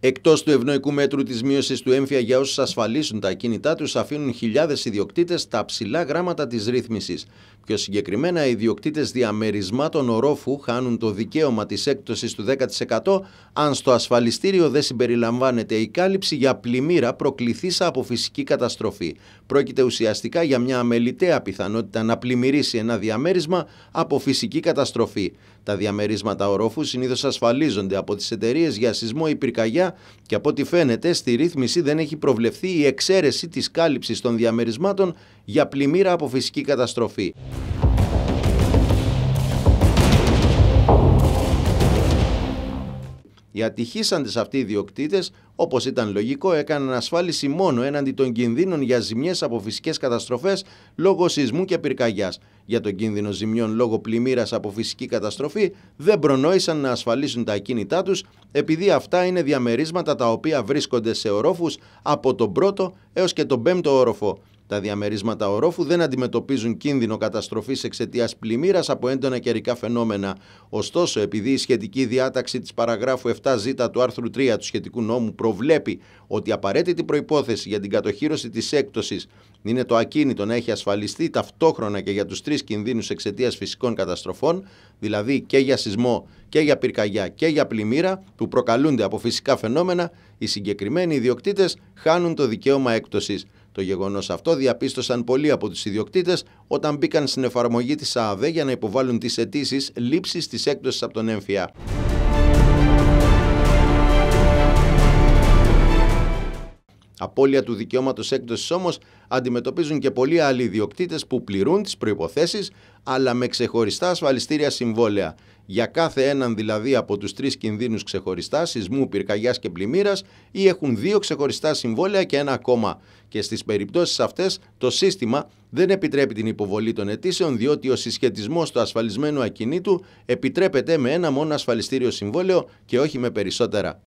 Εκτός του ευνοϊκού μέτρου της μείωσης του έμφυα για όσους ασφαλίσουν τα κινητά τους, αφήνουν χιλιάδες ιδιοκτήτες τα ψηλά γράμματα της ρύθμισης. Πιο συγκεκριμένα, οι ιδιοκτήτες διαμερισμάτων ορόφου χάνουν το δικαίωμα της έκπτωσης του 10% αν στο ασφαλιστήριο δεν συμπεριλαμβάνεται η κάλυψη για πλημμύρα προκληθήσα από φυσική καταστροφή. Πρόκειται ουσιαστικά για μια αμεληταία πιθανότητα να πλημμυρίσει ένα διαμέρισμα από φυσική καταστροφή. Τα διαμερίσματα ορόφου συνήθως ασφαλίζονται από τις εταιρείες για σεισμό ή πυρκαγιά και από ό,τι φαίνεται στη ρύθμιση δεν έχει προβλεφθεί η εξαίρεση της κάλυψης των διαμερισμάτων για πλημμύρα από φυσική καταστροφή. Οι ατυχήσαντες αυτοί οι διοκτήτες, όπως ήταν λογικό, έκαναν ασφάλιση μόνο έναντι των κινδύνων για ζημιές από φυσικές καταστροφές λόγω σεισμού και πυρκαγιάς. Για τον κίνδυνο ζημιών λόγω πλημμύρας από φυσική καταστροφή δεν προνόησαν να ασφαλίσουν τα ακίνητά τους επειδή αυτά είναι διαμερίσματα τα οποία βρίσκονται σε ορόφους από τον πρώτο έως και τον πέμπτο όροφο. Τα διαμερίσματα ορόφου δεν αντιμετωπίζουν κίνδυνο καταστροφής εξαιτίας πλημμύρας από έντονα καιρικά φαινόμενα. Ωστόσο, επειδή η σχετική διάταξη της παραγράφου 7Ζ του άρθρου 3 του σχετικού νόμου προβλέπει ότι απαραίτητη προπόθεση για την κατοχήρωση της έκπτωσης είναι το ακίνητο να έχει ασφαλιστεί ταυτόχρονα και για τους τρεις κινδύνους εξαιτίας φυσικών καταστροφών, δηλαδή και για σεισμό και για πυρκαγιά και για πλημμύρα που προκαλούνται από φυσικά φαινόμενα, οι συγκεκριμένοι ιδιοκτήτες χάνουν το δικαίωμα έκπτωσης. Το γεγονός αυτό διαπίστωσαν πολλοί από τους ιδιοκτήτες όταν μπήκαν στην εφαρμογή της ΑΑΔ για να υποβάλουν τις αιτήσεις λήψης της έκπτωσης από τον έμφυα. Απόλυα του δικαιώματος έκδοσης όμως αντιμετωπίζουν και πολλοί άλλοι ιδιοκτήτες που πληρούν τις προποθέσει, αλλά με ξεχωριστά ασφαλιστήρια συμβόλαια. Για κάθε έναν δηλαδή από τους τρεις κινδύνους ξεχωριστά, σεισμού, πυρκαγιάς και πλημμύρας, ή έχουν δύο ξεχωριστά συμβόλαια και ένα ακόμα. Και στις περιπτώσεις αυτές, το σύστημα δεν επιτρέπει την υποβολή των αιτήσεων, διότι ο συσχετισμός του ασφαλισμένου ακινήτου επιτρέπεται με ένα μόνο ασφαλιστήριο συμβόλαιο και όχι με περισσότερα.